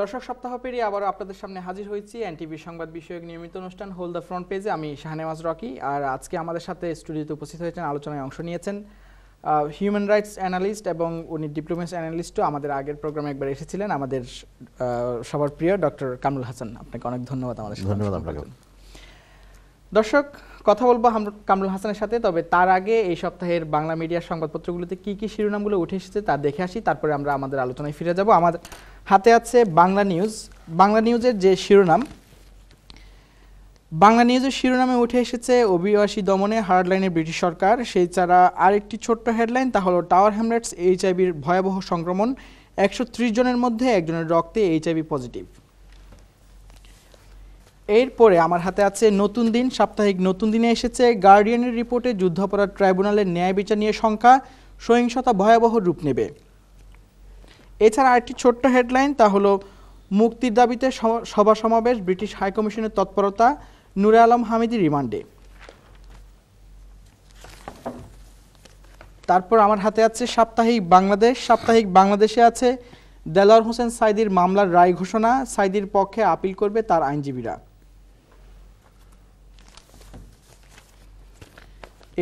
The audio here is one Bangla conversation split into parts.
দর্শক সপ্তাহ পেরিয়ে আবারও আপনাদের সামনে হাজির হয়েছি এনটিভি সংবাদ বিষয়ক নিয়মিত অনুষ্ঠান হোল দ্য ফ্রন্ট পেজে আমি শাহনেওয়াজ রকি আর আজকে আমাদের সাথে স্টুডিওতে উপস্থিত হয়েছেন আলোচনায় অংশ নিয়েছেন হিউম্যান রাইটস অ্যানালিস্ট এবং উনি ডিপ্লোমেস অ্যানালিস্টও আমাদের আগের প্রোগ্রামে একবার এসেছিলেন আমাদের সবার প্রিয় ডক্টর কামরুল হাসান আপনাকে অনেক ধন্যবাদ আমাদের ধন্যবাদ দর্শক কথা বলবো কামরুল হাসানের সাথে তবে তার আগে এই সপ্তাহের বাংলা মিডিয়ার সংবাদপত্রগুলোতে কি কি শিরোনামগুলো উঠে এসেছে তা দেখে আসি তারপরে আমরা আমাদের আলোচনায় ফিরে যাব আমাদের হাতে আছে বাংলা নিউজ বাংলা নিউজের যে শিরোনাম বাংলা নিউজের শিরোনামে উঠে এসেছে অভিবাসী দমনে হার্ডলাইনে ব্রিটিশ সরকার সেই ছাড়া আরেকটি ছোট্ট হেডলাইন তা হলো টাওয়ার হ্যামলেটস এইচআইভির ভয়াবহ সংক্রমণ একশো জনের মধ্যে একজনের রক্তে এইচআইভি পজিটিভ এরপরে আমার হাতে আছে নতুন দিন সাপ্তাহিক নতুন দিনে এসেছে গার্ডিয়ানের রিপোর্টে যুদ্ধাপরাধ ট্রাইব্যুনালের ন্যায় বিচার নিয়ে সংখ্যা সহিংসতা ভয়াবহ রূপ নেবে এছাড়া আরেকটি ছোট্ট হেডলাইন তা হলো মুক্তির দাবিতে সভা সমাবেশ ব্রিটিশ হাইকমিশনের তৎপরতা নুরে আলম হামিদি রিমান্ডে তারপর আমার হাতে আছে সাপ্তাহিক বাংলাদেশ সাপ্তাহিক বাংলাদেশে আছে দেলার হোসেন সাইদির মামলার রায় ঘোষণা সাইদির পক্ষে আপিল করবে তার আইনজীবীরা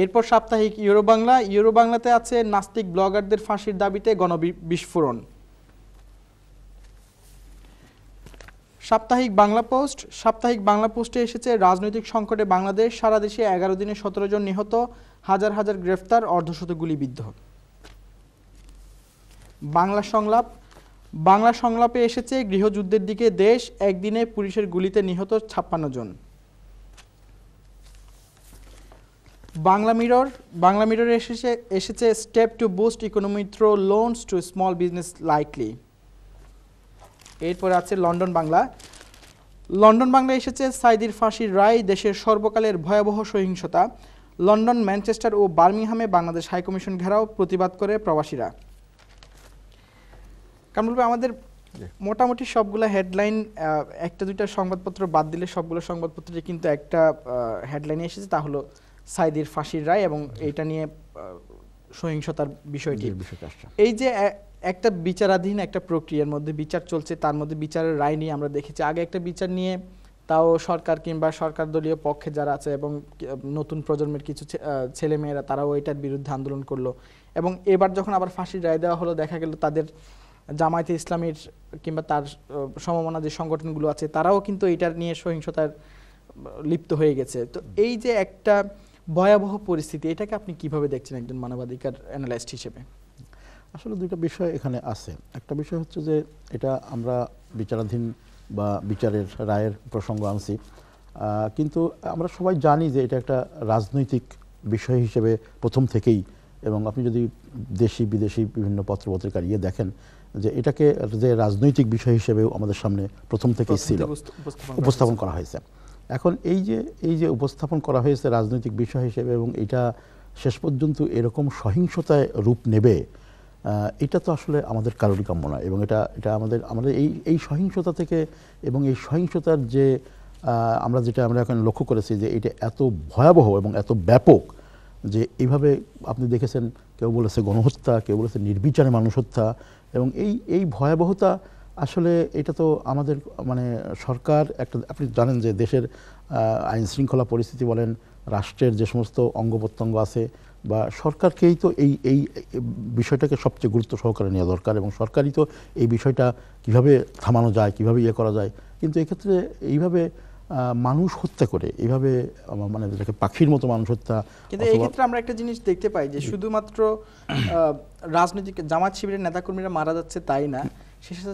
এরপর সাপ্তাহিক ইউরো বাংলা ইউরো বাংলাতে আছে নাস্তিক ব্লগারদের ফাঁসির দাবিতে গণবিস্ফোরণ সাপ্তাহিক বাংলা পোস্ট সাপ্তাহিক বাংলা পোস্টে এসেছে রাজনৈতিক সংকটে বাংলাদেশ সারা দেশে এগারো দিনে সতেরো জন নিহত হাজার হাজার গ্রেফতার অর্ধশত গুলিবিদ্ধ বাংলা সংলাপ বাংলা সংলাপে এসেছে গৃহযুদ্ধের দিকে দেশ একদিনে পুলিশের গুলিতে নিহত ছাপ্পান্ন জন বাংলা মিরর বাংলা মিররে এসেছে এসেছে step to boost economy through loans to small business likely এরপরে আছে লন্ডন বাংলা লন্ডন বাংলা এসেছে সাইদির ফাঁসির রায় দেশের সর্বকালের ভয়াবহ সহিংসতা লন্ডন ম্যানচেস্টার ও বার্মিংহামে বাংলাদেশ হাইকমিশন ঘেরাও প্রতিবাদ করে প্রবাসীরা কামরুল আমাদের মোটামুটি সবগুলো হেডলাইন একটা দুইটা সংবাদপত্র বাদ দিলে সবগুলো সংবাদপত্রে কিন্তু একটা হেডলাইনে এসেছে তা হলো সাইদির ফাঁসির রায় এবং এটা নিয়ে সহিংসতার বিষয়টি এই যে একটা বিচারাধীন একটা প্রক্রিয়ার মধ্যে বিচার চলছে তার মধ্যে বিচারের রায় নিয়ে আমরা দেখেছি আগে একটা বিচার নিয়ে তাও সরকার কিংবা সরকার দলীয় পক্ষে যারা আছে এবং নতুন প্রজন্মের কিছু ছেলেমেয়েরা তারাও এটার বিরুদ্ধে আন্দোলন করলো এবং এবার যখন আবার ফাঁসির রায় দেওয়া হলো দেখা গেল তাদের জামায়াতে ইসলামীর কিংবা তার সমমনা যে সংগঠনগুলো আছে তারাও কিন্তু এটার নিয়ে সহিংসতার লিপ্ত হয়ে গেছে তো এই যে একটা ভয়াবহ পরিস্থিতি এটাকে আপনি কিভাবে দেখছেন একজন মানবাধিকার অ্যানালাইস্ট হিসেবে আসলে দুইটা বিষয় এখানে আছে একটা বিষয় হচ্ছে যে এটা আমরা বিচারাধীন বা বিচারের রায়ের প্রসঙ্গ আনছি কিন্তু আমরা সবাই জানি যে এটা একটা রাজনৈতিক বিষয় হিসেবে প্রথম থেকেই এবং আপনি যদি দেশি বিদেশি বিভিন্ন পত্রপত্রিকার ইয়ে দেখেন যে এটাকে যে রাজনৈতিক বিষয় হিসেবেও আমাদের সামনে প্রথম থেকেই ছিল উপস্থাপন করা হয়েছে এখন এই যে এই যে উপস্থাপন করা হয়েছে রাজনৈতিক বিষয় হিসেবে এবং এটা শেষ পর্যন্ত এরকম সহিংসতায় রূপ নেবে এটা তো আসলে আমাদের কারণ কাম্য এবং এটা এটা আমাদের আমাদের এই এই সহিংসতা থেকে এবং এই সহিংসতার যে আমরা যেটা আমরা এখন লক্ষ্য করেছি যে এটা এত ভয়াবহ এবং এত ব্যাপক যে এইভাবে আপনি দেখেছেন কেউ বলেছে গণহত্যা কেউ বলেছে নির্বিচারে মানুষ হত্যা এবং এই এই ভয়াবহতা আসলে এটা তো আমাদের মানে সরকার একটা আপনি জানেন যে দেশের আইন শৃঙ্খলা পরিস্থিতি বলেন রাষ্ট্রের যে সমস্ত অঙ্গ প্রত্যঙ্গ আছে বা সরকারকেই তো এই এই বিষয়টাকে সবচেয়ে গুরুত্ব সহকারে নেওয়া দরকার এবং সরকারই তো এই বিষয়টা কিভাবে থামানো যায় কিভাবে ইয়ে করা যায় কিন্তু এক্ষেত্রে এইভাবে মানুষ হত্যা করে এইভাবে মানে যেটাকে পাখির মতো মানুষ হত্যা কিন্তু এই ক্ষেত্রে আমরা একটা জিনিস দেখতে পাই যে শুধুমাত্র রাজনৈতিক জামাত শিবিরের নেতাকর্মীরা মারা যাচ্ছে তাই না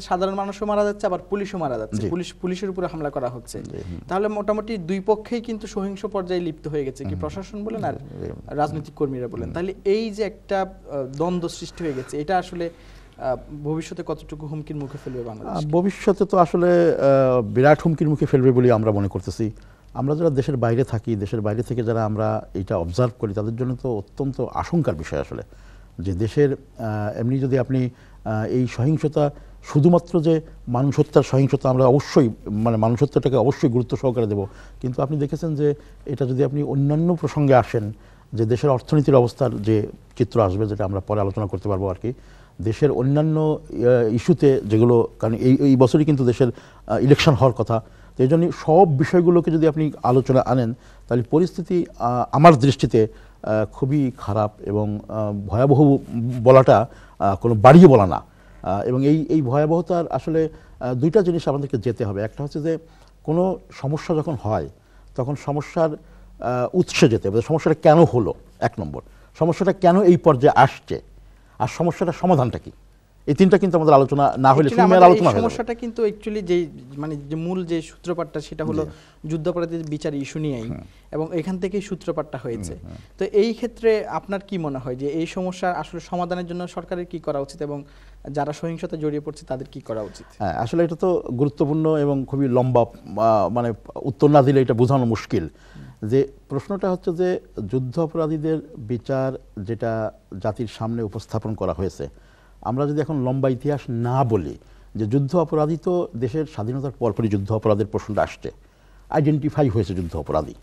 সাধারণ মানুষও মারা যাচ্ছে আবার পুলিশও মারা যাচ্ছে পুলিশ পুলিশের উপরে হামলা করা হচ্ছে তাহলে মোটামুটি দুই পক্ষেই কিন্তু সহিংস পর্যায়ে লিপ্ত হয়ে গেছে কি প্রশাসন বলেন আর রাজনৈতিক কর্মীরা বলেন তাহলে এই যে একটা দ্বন্দ্ব সৃষ্টি হয়ে গেছে এটা আসলে ভবিষ্যতে কতটুকু হুমকির মুখে ফেলবে বাংলাদেশ ভবিষ্যতে তো আসলে বিরাট হুমকির মুখে ফেলবে বলে আমরা মনে করতেছি আমরা যারা দেশের বাইরে থাকি দেশের বাইরে থেকে যারা আমরা এটা অবজার্ভ করি তাদের জন্য তো অত্যন্ত আশঙ্কার বিষয় আসলে যে দেশের এমনি যদি আপনি এই সহিংসতা শুধুমাত্র যে মানুষ হত্যার সহিংসতা আমরা অবশ্যই মানে মানুষ হত্যাটাকে অবশ্যই গুরুত্ব সহকারে দেব কিন্তু আপনি দেখেছেন যে এটা যদি আপনি অন্যান্য প্রসঙ্গে আসেন যে দেশের অর্থনীতির অবস্থার যে চিত্র আসবে যেটা আমরা পরে আলোচনা করতে পারবো আর কি দেশের অন্যান্য ইস্যুতে যেগুলো কারণ এই এই বছরই কিন্তু দেশের ইলেকশন হওয়ার কথা তো এই জন্য সব বিষয়গুলোকে যদি আপনি আলোচনা আনেন তাহলে পরিস্থিতি আমার দৃষ্টিতে খুবই খারাপ এবং ভয়াবহ বলাটা কোনো বাড়িয়ে বলা না এবং এই এই ভয়াবহতার আসলে দুইটা জিনিস আমাদেরকে যেতে হবে একটা হচ্ছে যে কোনো সমস্যা যখন হয় তখন সমস্যার উৎসে যেতে হবে সমস্যাটা কেন হলো এক নম্বর সমস্যাটা কেন এই পর্যায়ে আসছে আর সমস্যাটার সমাধানটা কী এই তিনটা কিন্তু আমাদের আলোচনা না হলে ফিল্মের আলোচনা সমস্যাটা কিন্তু অ্যাকচুয়ালি যে মানে যে মূল যে সূত্রপাতটা সেটা হলো যুদ্ধাপরাধীদের বিচার ইস্যু নিয়েই হ্যাঁ। এবং এখান থেকে সূত্রপাতটা হয়েছে তো এই ক্ষেত্রে আপনার কি মনে হয় যে এই সমস্যার আসলে সমাধানের জন্য সরকারের কি করা উচিত এবং যারা সহিংসতা জড়িয়ে পড়ছে তাদের কি করা উচিত হ্যাঁ আসলে এটা তো গুরুত্বপূর্ণ এবং খুবই লম্বা মানে উত্তর না দিলে এটা বোঝানো মুশকিল যে প্রশ্নটা হচ্ছে যে যুদ্ধাপরাধীদের বিচার যেটা জাতির সামনে উপস্থাপন করা হয়েছে আমরা যদি এখন লম্বা ইতিহাস না বলি যে যুদ্ধ অপরাধী তো দেশের স্বাধীনতার পরপরই যুদ্ধ অপরাধের প্রশ্নটা আসছে আইডেন্টিফাই হয়েছে যুদ্ধ অপরাধী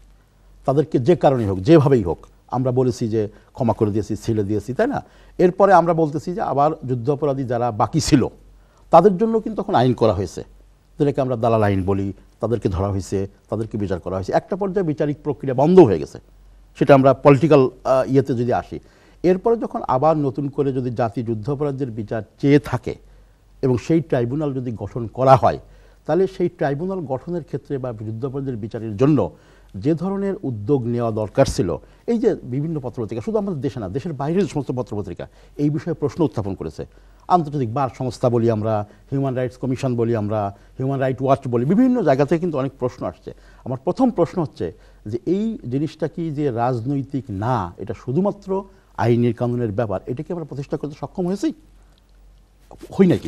তাদেরকে যে কারণেই হোক যেভাবেই হোক আমরা বলেছি যে ক্ষমা করে দিয়েছি ছেড়ে দিয়েছি তাই না এরপরে আমরা বলতেছি যে আবার যুদ্ধ অপরাধী যারা বাকি ছিল তাদের জন্য কিন্তু তখন আইন করা হয়েছে যেটাকে আমরা দালাল আইন বলি তাদেরকে ধরা হয়েছে তাদেরকে বিচার করা হয়েছে একটা পর্যায়ে বিচারিক প্রক্রিয়া বন্ধ হয়ে গেছে সেটা আমরা পলিটিক্যাল ইয়েতে যদি আসি এরপরে যখন আবার নতুন করে যদি জাতি যুদ্ধাপরাধের বিচার চেয়ে থাকে এবং সেই ট্রাইব্যুনাল যদি গঠন করা হয় তাহলে সেই ট্রাইব্যুনাল গঠনের ক্ষেত্রে বা যুদ্ধাপরাধের বিচারের জন্য যে ধরনের উদ্যোগ নেওয়া দরকার ছিল এই যে বিভিন্ন পত্রপত্রিকা শুধু আমাদের দেশে না দেশের বাইরের সমস্ত পত্রপত্রিকা এই বিষয়ে প্রশ্ন উত্থাপন করেছে আন্তর্জাতিক বার সংস্থা বলি আমরা হিউম্যান রাইটস কমিশন বলি আমরা হিউম্যান রাইট ওয়াচ বলি বিভিন্ন জায়গা থেকে কিন্তু অনেক প্রশ্ন আসছে আমার প্রথম প্রশ্ন হচ্ছে যে এই জিনিসটা কি যে রাজনৈতিক না এটা শুধুমাত্র আইনের কানুনের ব্যাপার এটাকে আমরা প্রতিষ্ঠা করতে সক্ষম হয়েছি হই না